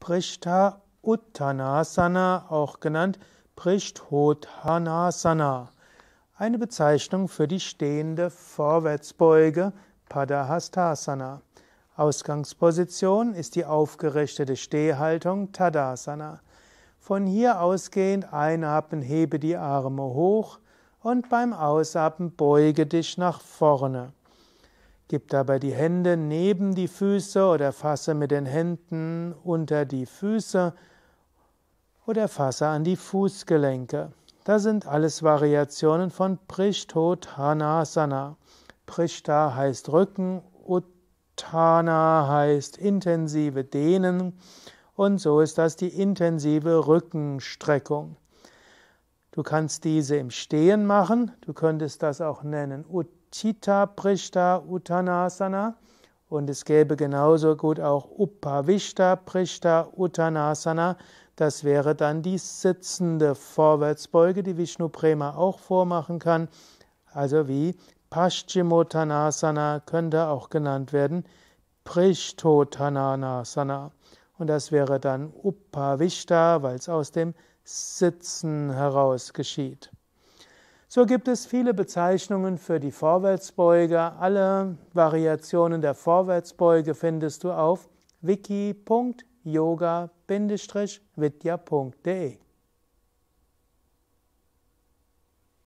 Prishta Uttanasana, auch genannt Prishthodhanasana, eine Bezeichnung für die stehende Vorwärtsbeuge Padahastasana. Ausgangsposition ist die aufgerichtete Stehhaltung Tadasana. Von hier ausgehend einatmen, hebe die Arme hoch und beim Ausatmen beuge dich nach vorne. Gib dabei die Hände neben die Füße oder fasse mit den Händen unter die Füße oder fasse an die Fußgelenke. Das sind alles Variationen von Prishtotanasana. Prishta heißt Rücken, Uttana heißt intensive Dehnen und so ist das die intensive Rückenstreckung. Du kannst diese im Stehen machen, du könntest das auch nennen Uttana. Chitta Prishta Uttanasana und es gäbe genauso gut auch Upavishta Prishta Uttanasana. Das wäre dann die sitzende Vorwärtsbeuge, die Vishnu Prema auch vormachen kann. Also wie Paschimottanasana könnte auch genannt werden Prishtotanasana. Und das wäre dann Upavishta, weil es aus dem Sitzen heraus geschieht. So gibt es viele Bezeichnungen für die Vorwärtsbeuge. Alle Variationen der Vorwärtsbeuge findest du auf wiki.yoga-vidya.de.